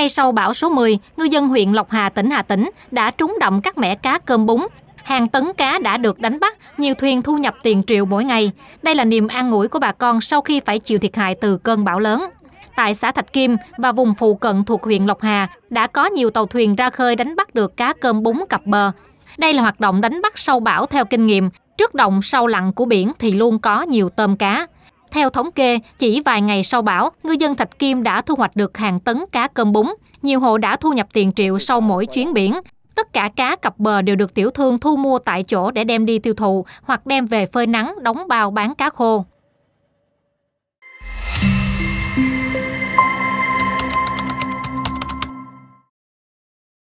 Ngay sau bão số 10, ngư dân huyện Lộc Hà, tỉnh Hà Tĩnh đã trúng đậm các mẻ cá cơm bún. Hàng tấn cá đã được đánh bắt, nhiều thuyền thu nhập tiền triệu mỗi ngày. Đây là niềm an ủi của bà con sau khi phải chịu thiệt hại từ cơn bão lớn. Tại xã Thạch Kim và vùng phụ cận thuộc huyện Lộc Hà đã có nhiều tàu thuyền ra khơi đánh bắt được cá cơm bún cặp bờ. Đây là hoạt động đánh bắt sau bão theo kinh nghiệm, trước động sau lặng của biển thì luôn có nhiều tôm cá. Theo thống kê, chỉ vài ngày sau bão, ngư dân Thạch Kim đã thu hoạch được hàng tấn cá cơm bún. Nhiều hộ đã thu nhập tiền triệu sau mỗi chuyến biển. Tất cả cá cặp bờ đều được tiểu thương thu mua tại chỗ để đem đi tiêu thụ hoặc đem về phơi nắng, đóng bao bán cá khô.